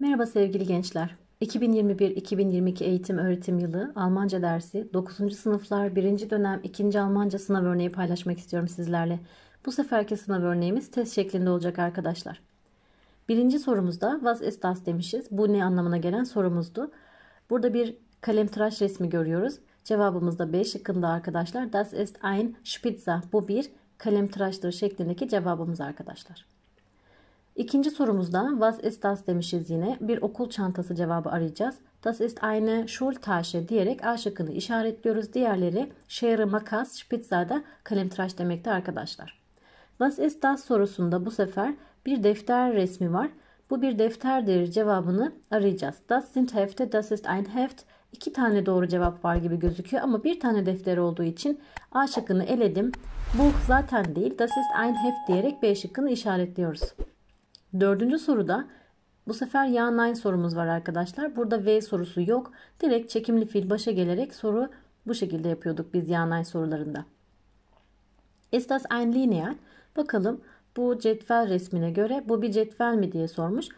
Merhaba sevgili gençler. 2021-2022 eğitim öğretim yılı Almanca dersi 9. sınıflar 1. dönem 2. Almanca sınav örneği paylaşmak istiyorum sizlerle. Bu seferki sınav örneğimiz test şeklinde olacak arkadaşlar. Birinci sorumuzda was ist das demişiz. Bu ne anlamına gelen sorumuzdu. Burada bir kalem resmi görüyoruz. Cevabımız da B şıkkında arkadaşlar. Das ist ein Spitza. Bu bir kalem şeklindeki cevabımız arkadaşlar. İkinci sorumuzda was ist das demişiz yine. Bir okul çantası cevabı arayacağız. Das ist eine Schultasche diyerek A şıkkını işaretliyoruz. Diğerleri Schere, Makas, Spitzada kalemtıraş demekte arkadaşlar. Was ist das sorusunda bu sefer bir defter resmi var. Bu bir defterdir cevabını arayacağız. Das sind Hefte, das ist ein Heft. İki tane doğru cevap var gibi gözüküyor ama bir tane defter olduğu için A şıkkını eledim. Bu zaten değil. Das ist ein Heft diyerek B şıkkını işaretliyoruz. Dördüncü soruda bu sefer ya nine sorumuz var arkadaşlar. Burada V sorusu yok. Direkt çekimli fil başa gelerek soru bu şekilde yapıyorduk biz ya nine sorularında. Ist das ein lineal? Bakalım bu cetvel resmine göre bu bir cetvel mi diye sormuş.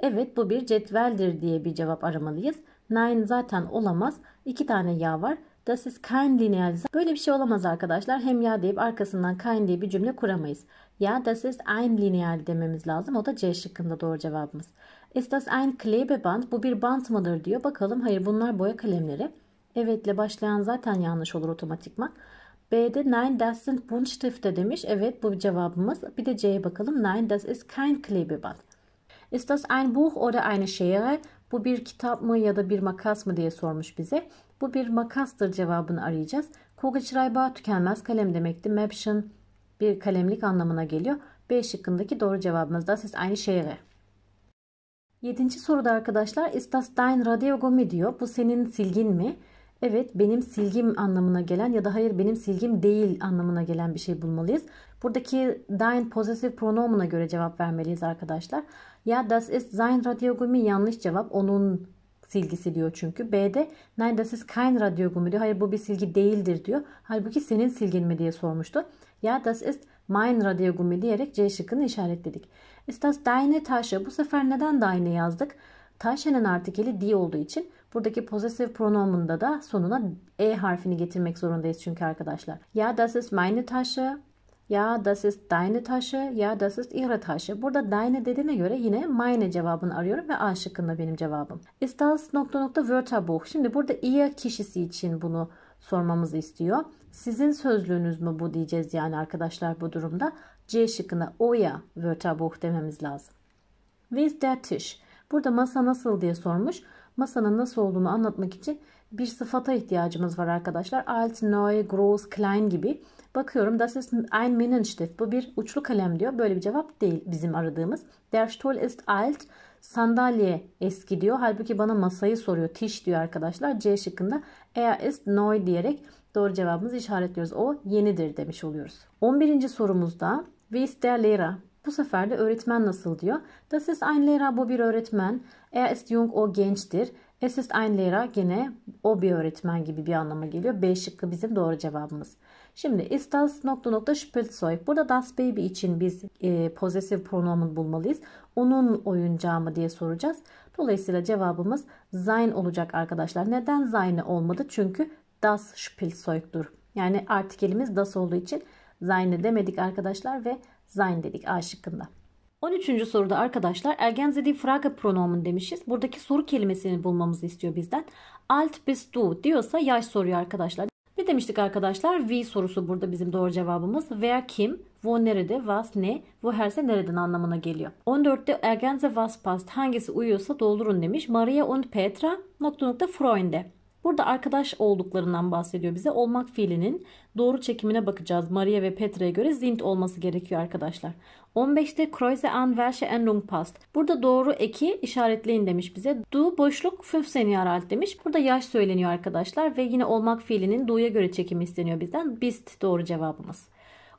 Evet bu bir cetveldir diye bir cevap aramalıyız. Nine zaten olamaz. İki tane ya var. Das ist kein lineal. Böyle bir şey olamaz arkadaşlar. Hem ya deyip arkasından kein diye bir cümle kuramayız. Ja, das ist ein lineal dememiz lazım. O da C şıkkında doğru cevabımız. Ist das ein Klebeband? Bu bir bant mıdır diyor. Bakalım hayır bunlar boya kalemleri. Evetle başlayan zaten yanlış olur otomatikman. B'de nein das sind Buntstifte demiş. Evet bu cevabımız. Bir de C'ye bakalım. Nein das ist kein Klebeband. Ist das ein Buch oder eine Schere? Bu bir kitap mı ya da bir makas mı diye sormuş bize. Bu bir makastır cevabını arayacağız. Kugelschreiber tükenmez kalem demekti. Mäppchen bir kalemlik anlamına geliyor. B şıkkındaki doğru cevabımız da siz aynı şehre. Yedinci soruda arkadaşlar Istas dein Radiogomi diyor. Bu senin silgin mi? Evet benim silgim anlamına gelen ya da hayır benim silgim değil anlamına gelen bir şey bulmalıyız. Buradaki dein pozitif pronomuna göre cevap vermeliyiz arkadaşlar. Ya das ist sein Radiogomi yanlış cevap. Onun silgisi diyor çünkü. B'de nein das ist kein Radiogomi diyor. Hayır bu bir silgi değildir diyor. Halbuki senin silgin mi diye sormuştu. Ya das ist mein Radiogumm'i diyerek C şıkkını işaretledik. Ist das deine Tasche? Bu sefer neden deine yazdık? Taşe'nin artikeli di olduğu için buradaki pozitif pronomunda da sonuna e harfini getirmek zorundayız çünkü arkadaşlar. Ya das ist meine Tasche, ya das ist deine Tasche, ya das ist ihre Tasche. Burada deine dediğine göre yine meine cevabını arıyorum ve A şıkkında benim cevabım. Ist das nokta nokta Wörterbuch. Şimdi burada ihr kişisi için bunu sormamızı istiyor. Sizin sözlüğünüz mü bu diyeceğiz yani arkadaşlar bu durumda. C şıkkına oya Wörterbuch dememiz lazım. With der Tisch. Burada masa nasıl diye sormuş. Masanın nasıl olduğunu anlatmak için bir sıfata ihtiyacımız var arkadaşlar. Alt, neu, groß, klein gibi. Bakıyorum das ist ein Minenstift. Bu bir uçlu kalem diyor. Böyle bir cevap değil bizim aradığımız. Der Stuhl ist alt. Sandalye eski diyor. Halbuki bana masayı soruyor. Tiş diyor arkadaşlar. C şıkkında. Er ist neu diyerek doğru cevabımızı işaretliyoruz. O yenidir demiş oluyoruz. 11. sorumuzda Wie ist der Lehrer? Bu sefer de öğretmen nasıl diyor. Das ist ein Lehrer bu bir öğretmen. Er ist jung o gençtir. Es ist ein Lehrer gene o bir öğretmen gibi bir anlama geliyor. B şıkkı bizim doğru cevabımız. Şimdi ist das nokta nokta Spielzeug. Burada das baby için biz e, possessive pronomun bulmalıyız onun oyuncağı mı diye soracağız. Dolayısıyla cevabımız sein olacak arkadaşlar. Neden seine olmadı? Çünkü das Spielzeug'dur. Yani artikelimiz das olduğu için seine demedik arkadaşlar ve sein dedik A şıkkında. 13. soruda arkadaşlar ergenze die Frage pronomen demişiz. Buradaki soru kelimesini bulmamızı istiyor bizden. Alt bis du diyorsa yaş soruyor arkadaşlar. Ne demiştik arkadaşlar? V sorusu burada bizim doğru cevabımız. Wer kim? Wo nerede, was ne, wo herse nereden anlamına geliyor. 14'te ergenze was passt hangisi uyuyorsa doldurun demiş. Maria und Petra nokta nokta Freunde. Burada arkadaş olduklarından bahsediyor bize. Olmak fiilinin doğru çekimine bakacağız. Maria ve Petra'ya göre sind olması gerekiyor arkadaşlar. 15'te Kreuze an welche Endung passt. Burada doğru eki işaretleyin demiş bize. Du boşluk 5 seniyaral demiş. Burada yaş söyleniyor arkadaşlar ve yine olmak fiilinin du'ya göre çekimi isteniyor bizden. Bist doğru cevabımız.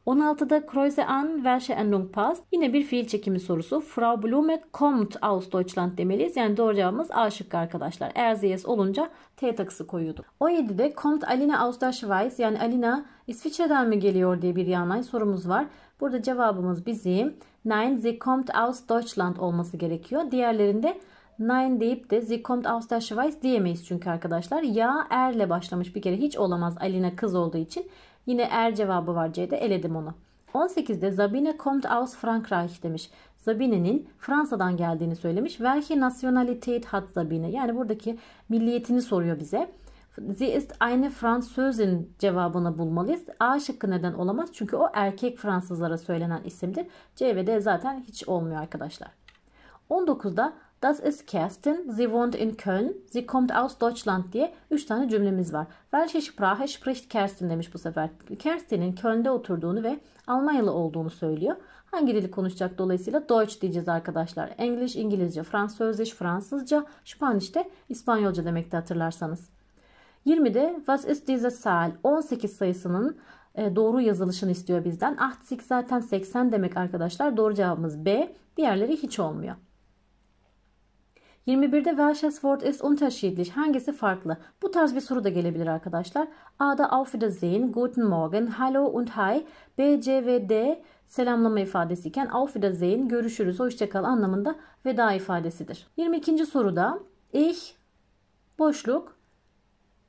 16'da Kreuze an welche Endung passt? Yine bir fiil çekimi sorusu. Frau Blume kommt aus Deutschland demeliyiz. Yani doğru cevabımız A şıkkı arkadaşlar. Eğer ZS olunca T takısı koyuyorduk. 17'de kommt Alina aus der Schweiz? Yani Alina İsviçre'den mi geliyor diye bir yanay sorumuz var. Burada cevabımız bizim Nein, sie kommt aus Deutschland olması gerekiyor. Diğerlerinde Nein deyip de sie kommt aus der Schweiz diyemeyiz çünkü arkadaşlar. Ya erle başlamış bir kere hiç olamaz Alina kız olduğu için. Yine er cevabı var C'de eledim onu. 18'de Zabine kommt aus Frankreich demiş. Zabine'nin Fransa'dan geldiğini söylemiş. Welche Nationalität hat Zabine Yani buradaki milliyetini soruyor bize. Sie ist eine Französin cevabını bulmalıyız. A şıkkı neden olamaz? Çünkü o erkek Fransızlara söylenen isimdir. C ve D zaten hiç olmuyor arkadaşlar. 19'da Das ist Kerstin. Sie wohnt in Köln. Sie kommt aus Deutschland diye 3 tane cümlemiz var. Welche Sprache spricht Kerstin demiş bu sefer. Kerstin'in Köln'de oturduğunu ve Almanyalı olduğunu söylüyor. Hangi dili konuşacak dolayısıyla Deutsch diyeceğiz arkadaşlar. English, İngilizce, Fransözce, Fransızca, Spanish de İspanyolca demekti hatırlarsanız. 20'de was ist diese Zahl? 18 sayısının e, doğru yazılışını istiyor bizden. 88 ah, zaten 80 demek arkadaşlar. Doğru cevabımız B. Diğerleri hiç olmuyor. 21'de welches Wort ist unterschiedlich? Hangisi farklı? Bu tarz bir soru da gelebilir arkadaşlar. A'da auf Wiedersehen, guten Morgen, hallo und hi. B, C ve D selamlama ifadesi iken auf Wiedersehen, görüşürüz, hoşçakal anlamında veda ifadesidir. 22. soruda ich boşluk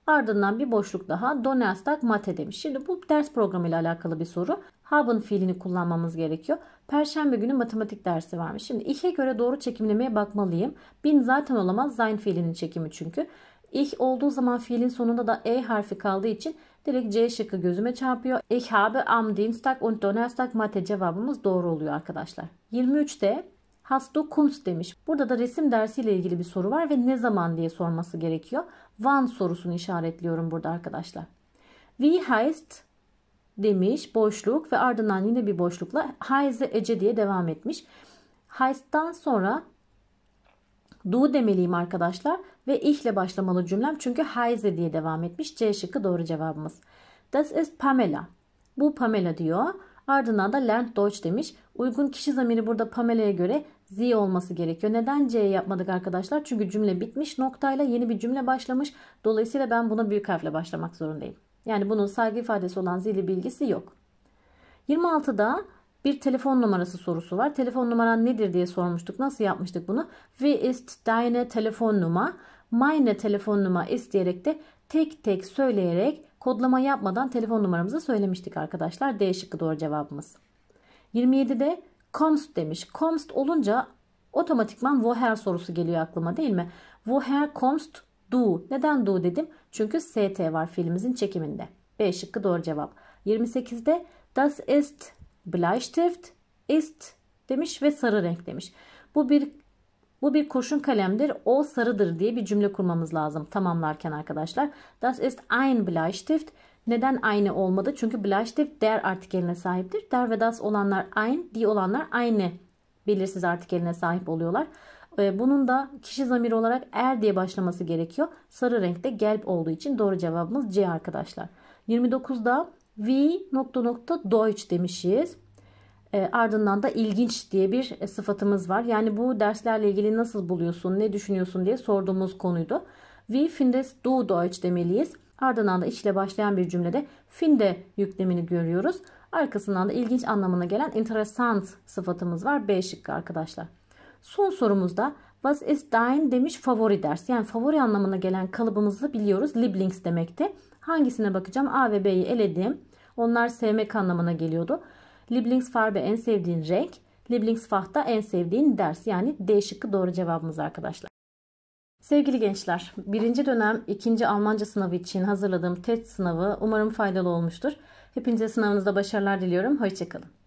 Ardından bir boşluk daha Donnerstag Mate demiş. Şimdi bu ders programı ile alakalı bir soru. Haben fiilini kullanmamız gerekiyor. Perşembe günü matematik dersi varmış. Şimdi ich'e göre doğru çekimlemeye bakmalıyım. Bin zaten olamaz. Sein fiilinin çekimi çünkü. Ich olduğu zaman fiilin sonunda da e harfi kaldığı için direkt C şıkkı gözüme çarpıyor. Ich habe am Dienstag und Donnerstag Mathe cevabımız doğru oluyor arkadaşlar. 23'te Hast du Kunst demiş. Burada da resim dersiyle ilgili bir soru var ve ne zaman diye sorması gerekiyor. Wann sorusunu işaretliyorum burada arkadaşlar. Wie heißt demiş boşluk ve ardından yine bir boşlukla Heize Ece diye devam etmiş. Heist'tan sonra du demeliyim arkadaşlar ve ile başlamalı cümlem çünkü Heize diye devam etmiş. C şıkkı doğru cevabımız. Das ist Pamela. Bu Pamela diyor. Ardından da Land Deutsch demiş. Uygun kişi zamiri burada Pamela'ya göre Z olması gerekiyor. Neden C yapmadık arkadaşlar? Çünkü cümle bitmiş noktayla yeni bir cümle başlamış. Dolayısıyla ben buna büyük harfle başlamak zorundayım. Yani bunun saygı ifadesi olan Z ile bilgisi yok. 26'da bir telefon numarası sorusu var. Telefon numaran nedir diye sormuştuk. Nasıl yapmıştık bunu? V ist deine Telefonnummer? Meine Telefonnummer ist diyerek de tek tek söyleyerek Kodlama yapmadan telefon numaramızı söylemiştik arkadaşlar. D şıkkı doğru cevabımız. 27'de const demiş. Const olunca otomatikman woher sorusu geliyor aklıma değil mi? Woher const du. Neden du dedim? Çünkü ST var fiilimizin çekiminde. B şıkkı doğru cevap. 28'de das ist Bleistift ist demiş ve sarı renk demiş. Bu bir bu bir kurşun kalemdir. O sarıdır diye bir cümle kurmamız lazım tamamlarken arkadaşlar. Das ist ein Bleistift. Neden aynı olmadı? Çünkü Bleistift der artikeline sahiptir. Der ve das olanlar ein, die olanlar aynı belirsiz artikeline sahip oluyorlar. Ee, bunun da kişi zamiri olarak er diye başlaması gerekiyor. Sarı renkte gelb olduğu için doğru cevabımız C arkadaşlar. 29'da wie nokta nokta Deutsch demişiz. E, ardından da ilginç diye bir e, sıfatımız var. Yani bu derslerle ilgili nasıl buluyorsun, ne düşünüyorsun diye sorduğumuz konuydu. Wie findest du Deutsch demeliyiz. Ardından da işle başlayan bir cümlede finde yüklemini görüyoruz. Arkasından da ilginç anlamına gelen interessant sıfatımız var. B şıkkı arkadaşlar. Son sorumuzda was ist dein demiş favori ders. Yani favori anlamına gelen kalıbımızı biliyoruz. Lieblings demekti. Hangisine bakacağım? A ve B'yi eledim. Onlar sevmek anlamına geliyordu. Lieblingsfarbe en sevdiğin renk. Lieblingsfach'ta en sevdiğin ders. Yani D şıkkı doğru cevabımız arkadaşlar. Sevgili gençler, birinci dönem ikinci Almanca sınavı için hazırladığım test sınavı umarım faydalı olmuştur. Hepinize sınavınızda başarılar diliyorum. Hoşçakalın.